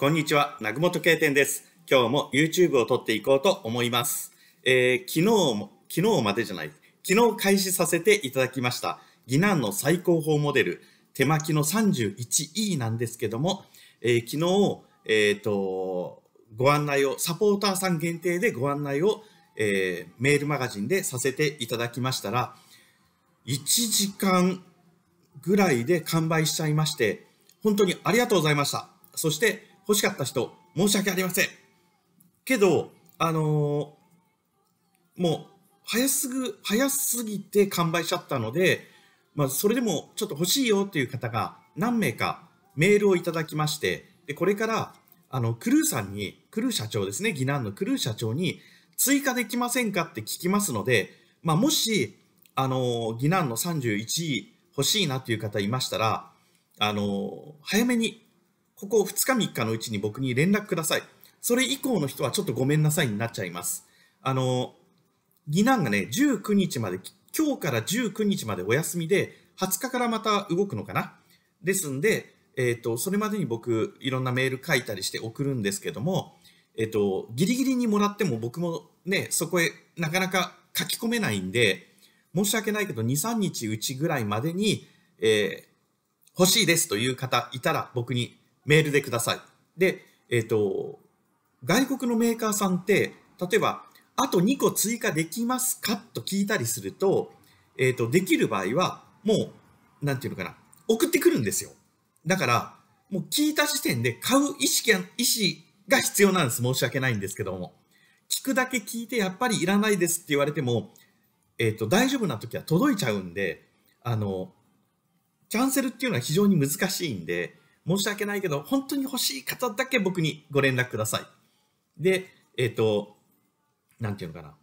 こんにちは、南雲時計店です。今日も YouTube を撮っていこうと思います。えー、昨日も、昨日までじゃない、昨日開始させていただきました、ギナンの最高峰モデル、手巻きの 31E なんですけども、えー、昨日、えっ、ー、と、ご案内を、サポーターさん限定でご案内を、えー、メールマガジンでさせていただきましたら、1時間ぐらいで完売しちゃいまして、本当にありがとうございました。そして、欲しかった人、申し訳ありません。けど、あのー、もう、早すぐ、早すぎて完売しちゃったので、まあ、それでもちょっと欲しいよっていう方が何名かメールをいただきまして、で、これから、あの、クルーさんに、クルー社長ですね、ギナのクルー社長に追加できませんかって聞きますので、まあ、もし、あの、ギナの31位欲しいなっていう方いましたら、あの、早めにここ2日3日のうちに僕に連絡ください。それ以降の人はちょっとごめんなさいになっちゃいます。あの、義男がね、19日まで、今日から19日までお休みで、20日からまた動くのかなですんで、えっ、ー、と、それまでに僕、いろんなメール書いたりして送るんですけども、えっ、ー、と、ギリギリにもらっても僕もね、そこへなかなか書き込めないんで、申し訳ないけど、2、3日うちぐらいまでに、えー、欲しいですという方いたら僕にメールでください。で、えっ、ー、と、外国のメーカーさんって、例えば、あと2個追加できますかと聞いたりすると、えっ、ー、と、できる場合は、もう、なんていうのかな、送ってくるんですよ。だから、もう聞いた時点で買う意識が、意思が必要なんです。申し訳ないんですけども。聞くだけ聞いて、やっぱりいらないですって言われても、えっ、ー、と、大丈夫な時は届いちゃうんで、あの、キャンセルっていうのは非常に難しいんで、申し訳ないけど、本当に欲しい方だけ僕にご連絡ください。で、えっ、ー、と、なんていうのかな。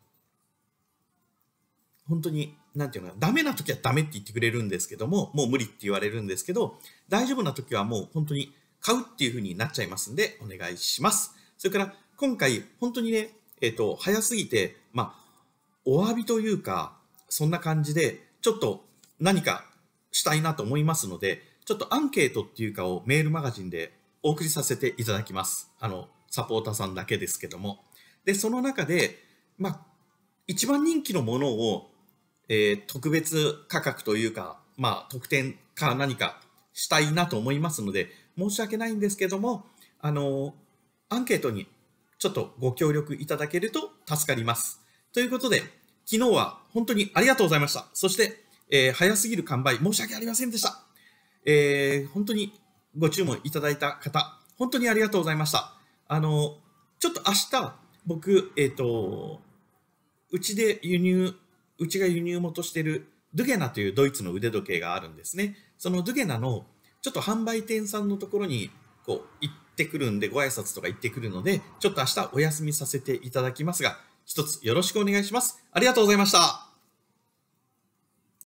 本当に、なんていうのかな。ダメな時はダメって言ってくれるんですけども、もう無理って言われるんですけど、大丈夫な時はもう本当に買うっていうふうになっちゃいますんで、お願いします。それから、今回、本当にね、えっ、ー、と、早すぎて、まあ、お詫びというか、そんな感じで、ちょっと何かしたいなと思いますので、ちょっとアンケートっていうかをメールマガジンでお送りさせていただきます。あの、サポーターさんだけですけども。で、その中で、まあ、一番人気のものを、えー、特別価格というか、まあ、特典か何かしたいなと思いますので、申し訳ないんですけども、あのアンケートにちょっとご協力いただけると助かります。ということで、昨日は本当にありがとうございました。そして、えー、早すぎる完売申し訳ありませんでした。えー、本当にご注文いただいた方、本当にありがとうございました。あの、ちょっと明日、僕、えっ、ー、と、うちで輸入、うちが輸入元してるドゥゲナというドイツの腕時計があるんですね。そのドゥゲナのちょっと販売店さんのところにこう行ってくるんで、ご挨拶とか行ってくるので、ちょっと明日お休みさせていただきますが、一つよろしくお願いします。ありがとうございました。